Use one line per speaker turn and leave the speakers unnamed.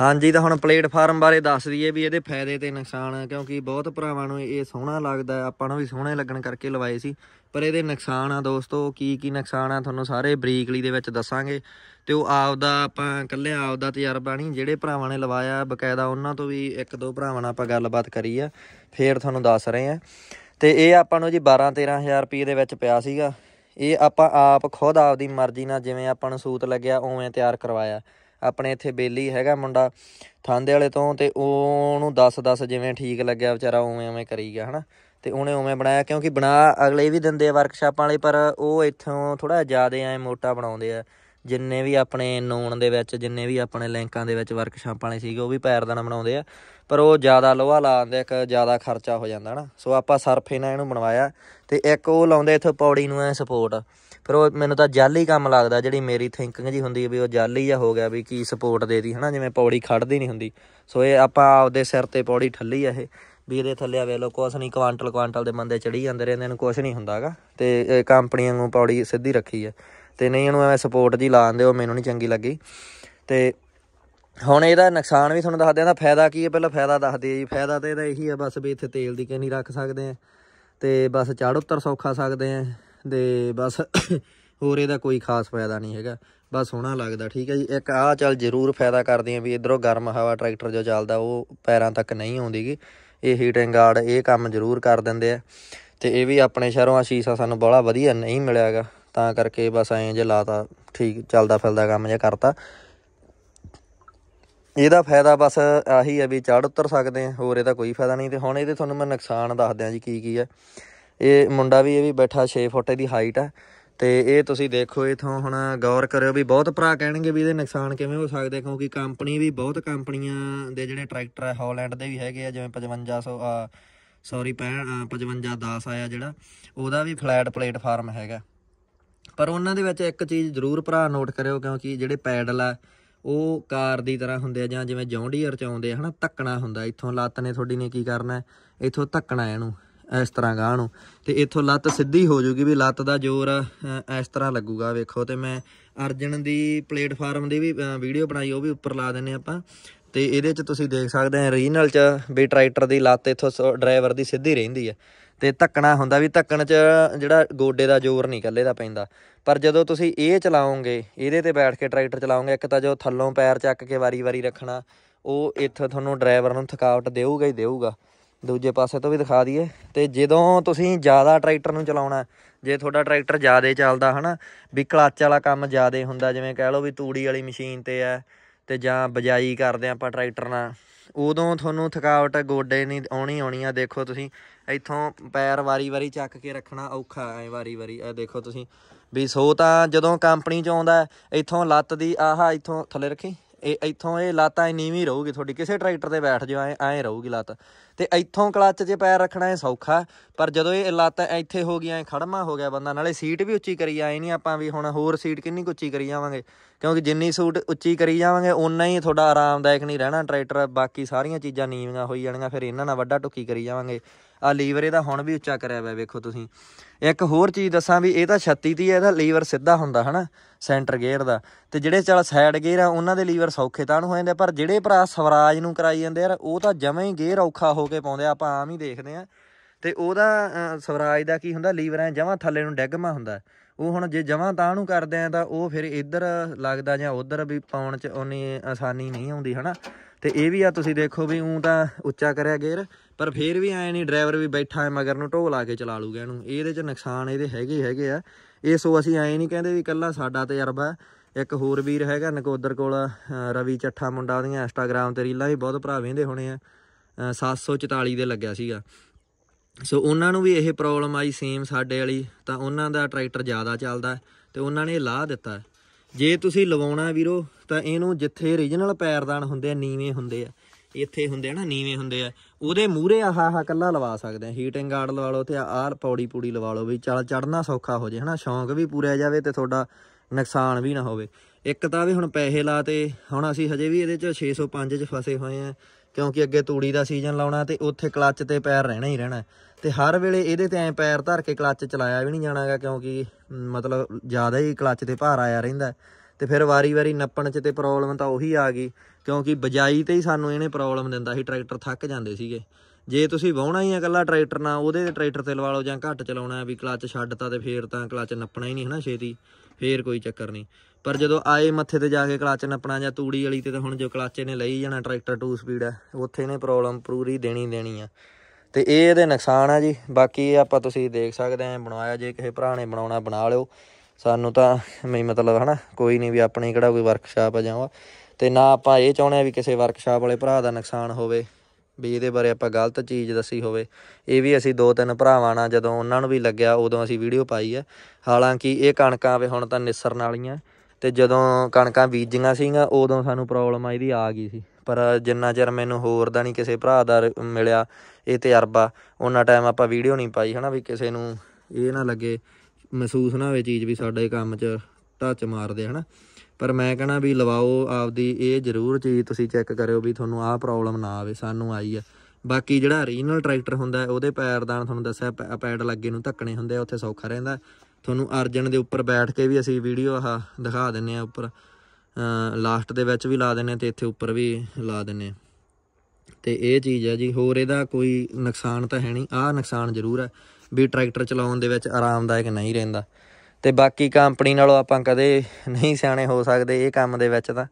ਹਾਂਜੀ ਤਾਂ ਹੁਣ ਪਲੇਟਫਾਰਮ ਬਾਰੇ ਦੱਸ ਦਈਏ ਵੀ ਇਹਦੇ ਫਾਇਦੇ ਤੇ ਨੁਕਸਾਨ ਕਿਉਂਕਿ ਬਹੁਤ ਭਰਾਵਾਂ ਨੂੰ ਇਹ ਸੋਹਣਾ ਲੱਗਦਾ ਆਪਾਂ ਨੂੰ ਵੀ ਸੋਹਣੇ ਲੱਗਣ ਕਰਕੇ ਲਵਾਏ ਸੀ ਪਰ ਇਹਦੇ ਨੁਕਸਾਨ ਆ ਦੋਸਤੋ ਕੀ ਕੀ ਨੁਕਸਾਨ ਆ ਤੁਹਾਨੂੰ ਸਾਰੇ ਬਰੀਕਲੀ ਦੇ ਵਿੱਚ ਦੱਸਾਂਗੇ ਤੇ ਉਹ ਆਪਦਾ ਆਪਾਂ ਇਕੱਲੇ ਆਪਦਾ ਤਜਰਬਾ ਨਹੀਂ ਜਿਹੜੇ ਭਰਾਵਾਂ ਨੇ ਲਵਾਇਆ ਬਕਾਇਦਾ ਉਹਨਾਂ ਤੋਂ ਵੀ ਇੱਕ ਦੋ ਭਰਾਵਾਂ ਨਾਲ ਆਪਾਂ ਗੱਲਬਾਤ ਕਰੀ ਆ ਫੇਰ ਤੁਹਾਨੂੰ ਦੱਸ ਰਹੇ ਆ ਤੇ ਇਹ ਆਪਾਂ ਨੂੰ ਜੀ 12 13000 ਰੁਪਏ ਦੇ ਵਿੱਚ ਪਿਆ ਸੀਗਾ ਇਹ ਆਪਾਂ ਆਪ ਖੁਦ ਆਪਦੀ ਮਰਜ਼ੀ ਨਾਲ ਜਿਵੇਂ ਆਪਾਂ ਨੂੰ ਸੂਤ ਲੱਗਿਆ ਉਵੇਂ ਤਿਆਰ ਕਰਵਾਇਆ ਆਪਣੇ ਇੱਥੇ ਬੇਲੀ ਹੈਗਾ ਮੁੰਡਾ ਥਾਂਦੇ ਵਾਲੇ ਤੋਂ ਤੇ ਉਹਨੂੰ 10-10 ਜਿਵੇਂ ਠੀਕ ਲੱਗਿਆ ਵਿਚਾਰਾ ਉਵੇਂ ਉਵੇਂ ਕਰੀ ਗਿਆ ਹਨਾ ਤੇ ਉਹਨੇ ਉਵੇਂ ਬਣਾਇਆ ਕਿਉਂਕਿ ਬਣਾ ਅਗਲੇ ਵੀ ਦਿੰਦੇ ਆ ਵਰਕਸ਼ਾਪਾਂ ਵਾਲੇ ਪਰ ਉਹ ਇੱਥੋਂ ਥੋੜਾ ਜ਼ਿਆਦਾ ਐ ਮੋਟਾ ਬਣਾਉਂਦੇ ਆ ਜਿੰਨੇ ਵੀ ਆਪਣੇ ਨੂਨ ਦੇ ਵਿੱਚ ਜਿੰਨੇ ਵੀ ਆਪਣੇ ਲਿੰਕਾਂ ਦੇ ਵਿੱਚ ਵਰਕਸ਼ਾਪਾਂ ਵਾਲੇ ਸੀਗੇ ਉਹ ਵੀ ਪੈਰਦਾਨਾ ਬਣਾਉਂਦੇ ਆ ਪਰ ਉਹ ਜ਼ਿਆਦਾ ਲੋਹਾ ਲਾਉਂਦੇ ਇੱਕ ਜ਼ਿਆਦਾ ਖਰਚਾ ਹੋ ਜਾਂਦਾ ਹਨਾ ਸੋ ਆਪਾਂ ਸਰਫੇ ਨਾਲ ਇਹਨੂੰ ਬਣਵਾਇਆ ਤੇ ਇੱਕ ਉਹ ਲਾਉਂਦੇ ਇੱਥੇ ਪੌੜੀ ਨੂੰ ਐ ਸਪੋਰਟ ਫਿਰ ਉਹ ਮੈਨੂੰ ਤਾਂ ਜਾਲੀ ਕੰਮ ਲੱਗਦਾ ਜਿਹੜੀ ਮੇਰੀ ਥਿੰਕਿੰਗ ਜੀ ਹੁੰਦੀ ਵੀ ਉਹ ਜਾਲੀ ਜਾਂ ਹੋ ਗਿਆ ਵੀ ਕੀ ਸਪੋਰਟ ਦੇਦੀ ਹਨਾ ਜਿਵੇਂ ਪੌੜੀ ਖੜਦੀ ਨਹੀਂ ਹੁੰਦੀ ਸੋ ਇਹ ਆਪਾਂ ਆਪਦੇ ਸਿਰ ਤੇ ਪੌੜੀ ਠੱਲੀ ਆ ਇਹ ਵੀ ਇਹਦੇ ਥੱਲੇ ਆ ਲੋ ਕੁਛ ਨਹੀਂ ਕੁਆਂਟਲ ਕੁਆਂਟਲ ਦੇ ਬੰਦੇ ਚੜੀ ਜਾਂਦੇ ਰਹਿੰਦੇ ਨੇ ਕੁਛ ਨਹੀਂ ਹੁੰਦਾਗਾ ਤੇ ਕੰਪਨੀਆਂ ਨੂੰ ਪੌੜੀ ਸਿੱਧੀ ਰੱਖੀ ਆ ਤੇ ਨਹੀਂ ਇਹਨੂੰ ਐਵੇਂ ਸਪੋਰਟ ਜੀ ਲਾਉਂਦੇ ਉਹ ਮੈਨੂੰ ਨਹੀਂ ਚੰਗੀ ਲੱਗੀ ਤੇ ਹੁਣ ਇਹਦਾ ਨੁਕਸਾਨ ਵੀ ਤੁਹਾਨੂੰ ਦੱਸਦੇ ਆ ਤਾਂ ਫਾਇਦਾ ਕੀ ਹੈ ਪਹਿਲਾਂ ਫਾਇਦਾ ਦੱਸਦੇ ਆ ਜੀ ਫਾਇਦਾ ਤੇ ਇਹਦਾ ਇਹੀ ਆ ਬਸ ਵੀ ਇੱਥੇ ਤੇਲ ਦੀ ਕੈਨੀ ਰੱਖ ਸਕਦੇ ਆ ਤੇ ਬਸ ਚੜ ਉੱਤਰ ਸੌਖਾ ਸਕਦੇ ਆ ਤੇ ਬਸ ਹੋਰ ਇਹਦਾ ਕੋਈ ਖਾਸ ਫਾਇਦਾ ਨਹੀਂ ਹੈਗਾ ਬਸ ਸੋਹਣਾ ਲੱਗਦਾ ਠੀਕ ਹੈ ਜੀ ਇੱਕ ਆਹ ਚੱਲ ਜ਼ਰੂਰ ਫਾਇਦਾ ਕਰਦੀ ਆ ਵੀ ਇਧਰੋਂ ਗਰਮ ਹਵਾ ਟਰੈਕਟਰ ਜੋ ਚੱਲਦਾ ਉਹ ਪੈਰਾਂ ਤੱਕ ਨਹੀਂ ਆਉਂਦੀਗੀ ਇਹ ਹੀਟਿੰਗ ਗਾਰਡ ਇਹ ਕੰਮ ਜ਼ਰੂਰ ਕਰ ਦਿੰਦੇ ਆ ਤੇ ਇਹ ਵੀ ਆਪਣੇ ਸ਼ਹਿਰੋਂ ਆ ਸ਼ੀਸ਼ਾ ਸਾਨੂੰ ਬੜਾ ਵਧੀਆ ਨਹੀਂ ਮਿਲਿਆਗਾ ਤਾਂ ਕਰਕੇ ਬਸ ਐਂ ਜੇ ਲਾਤਾ ਠੀਕ ਚੱਲਦਾ ਫਿਰਦਾ ਕੰਮ ਜੇ ਕਰਤਾ ਇਹਦਾ ਫਾਇਦਾ ਬਸ ਆਹੀ ਹੈ ਵੀ ਚੜ ਉਤਰ ਸਕਦੇ ਆ ਹੋਰ ਇਹਦਾ ਕੋਈ ਫਾਇਦਾ ਨਹੀਂ ਤੇ ਹੁਣ ਇਹਦੇ ਤੁਹਾਨੂੰ ਮੈਂ ਨੁਕਸਾਨ ਦੱਸ ਦਿਆਂ ਜੀ ਕੀ ਕੀ ਹੈ ਇਹ ਮੁੰਡਾ ਵੀ ਇਹ ਵੀ ਬੈਠਾ 6 ਫੁੱਟ ਦੀ ਹਾਈਟ ਆ ਤੇ ਇਹ ਤੁਸੀਂ ਦੇਖੋ ਇਥੋਂ ਹੁਣ ਗੌਰ ਕਰਿਓ ਵੀ ਬਹੁਤ ਭਰਾ ਕਹਿਣਗੇ ਵੀ ਇਹਦੇ ਨੁਕਸਾਨ ਕਿਵੇਂ ਹੋ ਸਕਦੇ ਕਿਉਂਕਿ ਕੰਪਨੀ ਵੀ ਬਹੁਤ ਕੰਪਨੀਆਂ ਦੇ ਜਿਹੜੇ ਟਰੈਕਟਰ ਆ ਹਾਲੈਂਡ ਦੇ ਵੀ ਹੈਗੇ ਆ ਜਿਵੇਂ 5500 ਸੌਰੀ 5510 ਆਇਆ ਜਿਹੜਾ ਉਹਦਾ ਵੀ ਫਲੈਟ ਪਲੇਟਫਾਰਮ ਹੈਗਾ ਪਰ ਉਹਨਾਂ ਦੇ ਵਿੱਚ ਇੱਕ ਚੀਜ਼ ਜ਼ਰੂਰ ਭਰਾ ਨੋਟ ਕਰਿਓ ਕਿਉਂਕਿ ਜਿਹੜੇ ਪੈਡਲ ਆ ਉਹ ਕਾਰ ਦੀ ਤਰ੍ਹਾਂ ਹੁੰਦੇ ਆ ਜਾਂ ਜਿਵੇਂ ਜੌਂਡੀਅਰ ਚ ਆਉਂਦੇ ਹਨਾ ਧੱਕਣਾ ਹੁੰਦਾ ਇਥੋਂ ਲੱਤ ਨੇ ਤੁਹਾਡੀ ਨੇ ਕੀ ਕਰਨਾ ਇਥੋਂ ਧੱਕਣਾ ਇਹਨੂੰ ਇਸ ਤਰ੍ਹਾਂ ਗਾਹ ਨੂੰ ਤੇ ਇੱਥੋਂ ਲੱਤ ਸਿੱਧੀ ਹੋ ਜੂਗੀ ਵੀ ਲੱਤ ਦਾ ਜ਼ੋਰ ਇਸ ਤਰ੍ਹਾਂ ਲੱਗੂਗਾ ਵੇਖੋ ਤੇ ਮੈਂ ਅਰਜਨ ਦੀ ਪਲੇਟਫਾਰਮ ਦੀ ਵੀ ਵੀਡੀਓ ਬਣਾਈ ਉਹ ਵੀ ਉੱਪਰ ਲਾ ਦਿੰਨੇ ਆਪਾਂ ਤੇ ਇਹਦੇ 'ਚ ਤੁਸੀਂ ਦੇਖ ਸਕਦੇ ਆ ਰੀਨਲ 'ਚ ਵੀ ਟਰੈਕਟਰ ਦੀ ਲੱਤ ਇੱਥੋਂ ਡਰਾਈਵਰ ਦੀ ਸਿੱਧੀ ਰਹਿੰਦੀ ਹੈ ਤੇ ਧੱਕਣਾ ਹੁੰਦਾ ਵੀ ਧੱਕਣ 'ਚ ਜਿਹੜਾ ਗੋਡੇ ਦਾ ਜ਼ੋਰ ਨਹੀਂ ਕੱਲੇ ਦਾ ਪੈਂਦਾ ਪਰ ਜਦੋਂ ਤੁਸੀਂ ਇਹ ਚਲਾਓਗੇ ਇਹਦੇ ਤੇ ਬੈਠ ਕੇ ਟਰੈਕਟਰ ਚਲਾਓਗੇ ਇੱਕ ਤਾਂ ਜੋ ਥੱਲੋਂ ਪੈਰ ਚੱਕ ਕੇ ਵਾਰੀ-ਵਾਰੀ ਰੱਖਣਾ ਉਹ ਇੱਥੇ ਤੁਹਾਨੂੰ ਡਰਾਈਵਰ ਨੂੰ ਥਕਾਵਟ ਦੇਊਗਾ ਹੀ ਦੇਊਗਾ ਦੂਜੇ ਪਾਸੇ ਤੋਂ ਵੀ ਦਿਖਾ ਦਈਏ ਤੇ ਜਦੋਂ ਤੁਸੀਂ ਜ਼ਿਆਦਾ ਟਰੈਕਟਰ ਨੂੰ ਚਲਾਉਣਾ ਜੇ ਤੁਹਾਡਾ ਟਰੈਕਟਰ ਜ਼ਿਆਦਾ ਚੱਲਦਾ ਹਨਾ ਵੀ ਕਲੱਚ ਵਾਲਾ ਕੰਮ ਜ਼ਿਆਦਾ ਹੁੰਦਾ ਜਿਵੇਂ ਕਹਿ ਲਓ ਵੀ ਤੂੜੀ ਵਾਲੀ ਮਸ਼ੀਨ ਤੇ ਆ ਤੇ ਜਾਂ ਬਜਾਈ ਕਰਦੇ ਆਪਾਂ ਟਰੈਕਟਰ ਨਾਲ ਉਦੋਂ ਤੁਹਾਨੂੰ ਥਕਾਵਟ ਗੋਡੇ ਨਹੀਂ ਆਉਣੀ ਆਉਣੀ ਆ ਦੇਖੋ ਤੁਸੀਂ ਇੱਥੋਂ ਪੈਰ ਵਾਰੀ-ਵਾਰੀ ਚੱਕ ਕੇ ਰੱਖਣਾ ਔਖਾ ਐ ਵਾਰੀ-ਵਾਰੀ ਇਹ ਦੇਖੋ ਤੁਸੀਂ ਵੀ ਸੋ ਤਾਂ ਜਦੋਂ ਕੰਪਨੀ ਚ ਆਉਂਦਾ ਇੱਥੋਂ ਲੱਤ ਦੀ ਆਹਾ ਇੱਥੋਂ ਥੱਲੇ ਰੱਖੀ ਇਹ ਇੱਥੋਂ ਇਹ ਲਾਤਾ ਨੀਵੀਂ ਰਹੂਗੀ ਤੁਹਾਡੀ ਕਿਸੇ ਟਰੈਕਟਰ ਤੇ ਬੈਠ ਜਾਓ ਐ ਐ ਰਹੂਗੀ ਲਾਤ ਤੇ ਇੱਥੋਂ ਕਲੱਚ 'ਚ ਪੈਰ ਰੱਖਣਾ ਇਹ ਸੌਖਾ ਪਰ ਜਦੋਂ ਇਹ ਲਾਤਾ ਇੱਥੇ ਹੋ ਗਈਆਂ ਖੜਮਾ ਹੋ ਗਿਆ ਬੰਦਾ ਨਾਲੇ ਸੀਟ ਵੀ ਉੱਚੀ ਕਰੀ ਆਏ ਨਹੀਂ ਆਪਾਂ ਵੀ ਹੁਣ ਹੋਰ ਸੀਟ ਕਿੰਨੀ ਉੱਚੀ ਕਰੀ ਜਾਵਾਂਗੇ ਕਿਉਂਕਿ ਜਿੰਨੀ ਸੂਟ ਉੱਚੀ ਕਰੀ ਜਾਵਾਂਗੇ ਉਨਾ ਹੀ ਤੁਹਾਡਾ ਆਰਾਮਦਾਇਕ ਨਹੀਂ ਰਹਿਣਾ ਟਰੈਕਟਰ ਬਾਕੀ ਸਾਰੀਆਂ ਚੀਜ਼ਾਂ ਨੀਵੀਆਂ ਹੋਈ ਜਾਣੀਆਂ ਫਿਰ ਇਹਨਾਂ ਨਾਲ ਵੱਡਾ ਟੁੱਕੀ ਕਰੀ ਜਾਵਾਂਗੇ ਆ ਲੀਵਰ ਇਹਦਾ ਹੁਣ ਵੀ ਉੱਚਾ ਕਰਿਆ ਹੋਇਆ ਵੇਖੋ ਤੁਸੀਂ ਇੱਕ ਹੋਰ ਚੀਜ਼ ਦੱਸਾਂ ਵੀ ਇਹ ਤਾਂ ਛੱਤੀ ਦੀ ਹੈ ਇਹਦਾ ਲੀਵਰ ਸਿੱਧਾ ਹੁੰਦਾ ਹਨਾ ਸੈਂਟਰ ਗੇਅਰ ਦਾ ਤੇ ਜਿਹੜੇ ਚਲ ਸਾਈਡ ਗੇਅਰ ਆ ਉਹਨਾਂ ਦੇ ਲੀਵਰ ਸੌਖੇ ਤਾਂ ਹੋ ਜਾਂਦੇ ਪਰ ਜਿਹੜੇ ਭਰਾ ਸਵਰਾਜ ਨੂੰ ਕਰਾਈ ਜਾਂਦੇ ਯਾਰ ਉਹ ਤਾਂ ਜਮੇ ਹੀ ਗੇਅਰ ਔਖਾ ਹੋ ਕੇ ਪਾਉਂਦੇ ਆਪਾਂ ਆਮ ਹੀ ਦੇਖਦੇ ਆ ਤੇ ਉਹਦਾ ਸਵਰਾਜ ਦਾ ਕੀ ਹੁੰਦਾ ਲੀਵਰ ਐ ਜਮਾ ਥੱਲੇ ਨੂੰ ਡੈਗਮਾ ਹੁੰਦਾ ਉਹ ਹੁਣ ਜੇ ਜਮਾ ਤਾਂ ਨੂੰ ਕਰਦੇ ਆ ਤਾਂ ਉਹ ਫਿਰ ਇੱਧਰ ਲੱਗਦਾ ਜਾਂ ਉੱਧਰ ਵੀ ਪਾਉਣ ਚ ਉਨੀ ਆਸਾਨੀ ਨਹੀਂ ਆਉਂਦੀ ਹਨਾ ਤੇ ਇਹ ਵੀ ਆ ਤੁਸੀਂ ਦੇਖੋ ਵੀ ਉਂ ਤਾਂ ਉੱਚਾ ਕਰਿਆ ਗੇਅਰ ਪਰ ਫੇਰ ਵੀ ਐ ਨਹੀਂ ਡਰਾਈਵਰ ਵੀ ਬੈਠਾ ਐ ਮਗਰ ਨੂੰ ਢੋ ਲਾ ਕੇ ਚਲਾ ਲੂਗਾ ਇਹਨੂੰ ਇਹਦੇ 'ਚ ਨੁਕਸਾਨ ਇਹਦੇ ਹੈਗੇ ਹੈਗੇ ਆ ਇਹ ਸੋ ਅਸੀਂ ਐ ਨਹੀਂ ਕਹਿੰਦੇ ਵੀ ਕੱਲਾ ਸਾਡਾ ਤਜਰਬਾ ਇੱਕ ਹੋਰ ਵੀਰ ਹੈਗਾ ਨਕੋਦਰ ਕੋਲ ਰਵੀ ਚੱਠਾ ਮੁੰਡਾ ਦੀਆਂ ਇੰਸਟਾਗ੍ਰam ਤੇ ਰੀਲਾਂ ਵੀ ਬਹੁਤ ਭਰਾ ਵੇਂਦੇ ਹੋਣੇ ਆ 744 ਦੇ ਲੱਗਿਆ ਸੀਗਾ ਸੋ ਉਹਨਾਂ ਨੂੰ ਵੀ ਇਹ ਪ੍ਰੋਬਲਮ ਆਈ ਸੇਮ ਸਾਡੇ ਵਾਲੀ ਤਾਂ ਉਹਨਾਂ ਦਾ ਟਰੈਕਟਰ ਜ਼ਿਆਦਾ ਚੱਲਦਾ ਤੇ ਉਹਨਾਂ ਨੇ ਲਾਹ ਦਿੱਤਾ ਜੇ ਤੁਸੀਂ ਲਵਾਉਣਾ ਵੀਰੋ ਤਾਂ ਇਹਨੂੰ ਜਿੱਥੇ origignal ਪੈਰਦਾਨ ਹੁੰਦੇ ਆ ਨੀਵੇਂ ਹੁੰਦੇ ਆ ਇੱਥੇ ਹੁੰਦੇ ਆ ਨਾ ਨੀਵੇਂ ਹੁੰਦੇ ਆ ਉਹਦੇ ਮੂਰੇ ਆਹ ਆਹ ਕੱਲਾ ਲਵਾ ਸਕਦੇ ਆ ਹੀਟਿੰਗ ਗਾਰਡ ਲਵਾ ਲਓ ਤੇ ਆਹ ਪੌੜੀ ਪੂੜੀ ਲਵਾ ਲਓ ਵੀ ਚਲ ਚੜਨਾ ਸੌਖਾ ਹੋ ਜੇ ਹਨਾ ਸ਼ੌਂਕ ਵੀ ਪੂਰਾ ਜਾਵੇ ਤੇ ਤੁਹਾਡਾ ਨੁਕਸਾਨ ਵੀ ਨਾ ਹੋਵੇ ਇੱਕ ਤਾਂ ਵੀ ਹੁਣ ਪੈਸੇ ਲਾਤੇ ਹੁਣ ਅਸੀਂ ਹਜੇ ਵੀ ਇਹਦੇ ਚ 605 ਚ ਫਸੇ ਹੋਏ ਆ ਕਿਉਂਕਿ ਅੱਗੇ ਤੂੜੀ ਦਾ ਸੀਜ਼ਨ ਲਾਉਣਾ ਤੇ ਉੱਥੇ ਕਲੱਚ ਤੇ ਪੈਰ ਰਹਿਣਾ ਹੀ ਰਹਿਣਾ ਤੇ ਹਰ ਵੇਲੇ ਇਹਦੇ ਤੇ ਐ ਪੈਰ ਧਰ ਕੇ ਕਲੱਚ ਚਲਾਇਆ ਵੀ ਨਹੀਂ ਜਾਣਾਗਾ ਕਿਉਂਕਿ ਮਤਲਬ ਜ਼ਿਆਦਾ ਹੀ ਕਲੱਚ ਤੇ ਭਾਰ ਆਇਆ ਰਹਿੰਦਾ ਤੇ ਫਿਰ ਵਾਰੀ-ਵਾਰੀ ਨੱਪਣ 'ਚ ਤੇ ਪ੍ਰੋਬਲਮ ਤਾਂ ਉਹੀ ਆ ਗਈ ਕਿਉਂਕਿ ਬਜਾਈ ਤੇ ਹੀ ਸਾਨੂੰ ਇਹਨੇ ਪ੍ਰੋਬਲਮ ਦਿੰਦਾ ਸੀ ਟਰੈਕਟਰ ਥੱਕ ਜਾਂਦੇ ਸੀਗੇ ਜੇ ਤੁਸੀਂ ਵਾਹਣਾ ਹੀ ਆ ਇਕੱਲਾ ਟਰੈਕਟਰ ਨਾਲ ਉਹਦੇ ਟਰੈਕਟਰ ਤੇ ਲਵਾ ਲਓ ਜਾਂ ਘੱਟ ਚਲਾਉਣਾ ਵੀ ਕਲਚ ਛੱਡਤਾ ਤੇ ਫੇਰ ਤਾਂ ਕਲਚ ਨੱਪਣਾ ਹੀ ਨਹੀਂ ਹਨਾ ਛੇਤੀ ਫੇਰ ਕੋਈ ਚੱਕਰ ਨਹੀਂ ਪਰ ਜਦੋਂ ਆਏ ਮੱਥੇ ਤੇ ਜਾ ਕੇ ਕਲਚ ਨੱਪਣਾ ਜਾਂ ਤੂੜੀ ਵਾਲੀ ਤੇ ਤਾਂ ਹੁਣ ਜੋ ਕਲਚ ਇਹਨੇ ਲਈ ਜਾਣਾ ਟਰੈਕਟਰ 2 ਸਪੀਡ ਆ ਉੱਥੇ ਇਹਨੇ ਪ੍ਰੋਬਲਮ ਪੂਰੀ ਦੇਣੀ ਦੇਣੀ ਆ ਤੇ ਇਹ ਇਹਦੇ ਨੁਕਸਾਨ ਆ ਜੀ ਬਾਕੀ ਆਪਾਂ ਤੁਸੀਂ ਦੇਖ ਸਕਦੇ ਆ ਬਣਾਇਆ ਜੇ ਕਿਸੇ ਭਰਾ ਨੇ ਬਣਾਉਣਾ ਬਣਾ ਲਿਓ ਸਾਨੂੰ ਤਾਂ ਮੈਂ ਮਤਲਬ ਹਨਾ ਕੋਈ ਨਹੀਂ ਵੀ ਆਪਣੀ ਕਿਹੜਾ ਕੋਈ ਵਰਕਸ਼ਾਪ ਆ ਜਾਵਾ ਤੇ ਨਾ ਆਪਾਂ ਇਹ ਚਾਹੁੰਦੇ ਆ ਵੀ ਕਿਸੇ ਵਰਕਸ਼ਾਪ ਵਾਲੇ ਭਰਾ ਦਾ ਨੁਕਸਾਨ ਹੋਵੇ ਵੀ ਇਹਦੇ ਬਾਰੇ ਆਪਾਂ ਗਲਤ ਚੀਜ਼ ਦੱਸੀ ਹੋਵੇ ਇਹ ਵੀ ਅਸੀਂ ਦੋ ਤਿੰਨ ਭਰਾਵਾਂ ਨਾਲ ਜਦੋਂ ਉਹਨਾਂ ਨੂੰ ਵੀ ਲੱਗਿਆ ਉਦੋਂ ਅਸੀਂ ਵੀਡੀਓ ਪਾਈ ਹੈ ਹਾਲਾਂਕਿ ਇਹ ਕਣਕਾਂ ਵੇ ਹੁਣ ਤਾਂ ਨਿਸਰਨ ਵਾਲੀਆਂ ਤੇ ਜਦੋਂ ਕਣਕਾਂ ਬੀਜੀਆਂ ਸੀਗਾ ਉਦੋਂ ਸਾਨੂੰ ਪ੍ਰੋਬਲਮ ਆ ਇਹਦੀ ਆ ਗਈ ਸੀ ਪਰ ਜਿੰਨਾ ਚਿਰ ਮੈਨੂੰ ਹੋਰ ਦਾ ਨਹੀਂ ਕਿਸੇ ਭਰਾ ਦਾ ਮਿਲਿਆ ਇਹ ਤਜਰਬਾ ਉਹਨਾਂ ਟਾਈਮ ਆਪਾਂ ਵੀਡੀਓ ਨਹੀਂ ਪਾਈ ਹਨਾ ਵੀ ਕਿਸੇ ਨੂੰ ਇਹ ਨਾ ਲੱਗੇ ਮਹਿਸੂਸ ਨਾ ਹੋਵੇ ਚੀਜ਼ ਵੀ ਸਾਡੇ ਕੰਮ 'ਚ ਟੱਚ ਮਾਰਦੇ ਹਨਾ ਪਰ ਮੈਂ ਕਹਣਾ ਵੀ ਲਵਾਓ ਆਪਦੀ ਇਹ ਜ਼ਰੂਰ ਚੀਜ਼ ਤੁਸੀਂ ਚੈੱਕ ਕਰਿਓ ਵੀ ਤੁਹਾਨੂੰ ਆਹ ਪ੍ਰੋਬਲਮ ਨਾ ਆਵੇ ਸਾਨੂੰ ਆਈ ਆ ਬਾਕੀ ਜਿਹੜਾ ਰੀਜਨਲ ਟਰੈਕਟਰ ਹੁੰਦਾ ਉਹਦੇ ਪੈਰਦਾਨ ਤੁਹਾਨੂੰ ਦੱਸਿਆ ਪੈਡ ਲੱਗੇ ਨੂੰ ਧੱਕਣੇ ਹੁੰਦੇ ਆ ਉੱਥੇ ਸੌਖਾ ਰਹਿੰਦਾ ਤੁਹਾਨੂੰ ਅਰਜਨ ਦੇ ਉੱਪਰ ਬੈਠ ਕੇ ਵੀ ਅਸੀਂ ਵੀਡੀਓ ਆਹ ਦਿਖਾ ਦਿੰਨੇ ਆ ਉੱਪਰ ਲਾਸਟ ਦੇ ਵਿੱਚ ਵੀ ਲਾ ਦਿੰਨੇ ਤੇ ਇੱਥੇ ਉੱਪਰ ਵੀ ਲਾ ਦਿੰਨੇ ਤੇ ਇਹ ਚੀਜ਼ ਹੈ ਜੀ ਹੋਰ ਇਹਦਾ ਕੋਈ ਨੁਕਸਾਨ ਤਾਂ ਹੈ ਨਹੀਂ ਆਹ ਨੁਕਸਾਨ ਜ਼ਰੂਰ ਹੈ ਵੀ ਟਰੈਕਟਰ ਚਲਾਉਣ ਦੇ ਵਿੱਚ ਆਰਾਮਦਾਇਕ ਨਹੀਂ ਰਹਿੰਦਾ ਤੇ ਬਾਕੀ ਕੰਪਨੀ ਨਾਲੋਂ ਆਪਾਂ ਕਦੇ ਨਹੀਂ ਸਿਆਣੇ ਹੋ ਸਕਦੇ ਇਹ ਕੰਮ ਦੇ ਵਿੱਚ ਤਾਂ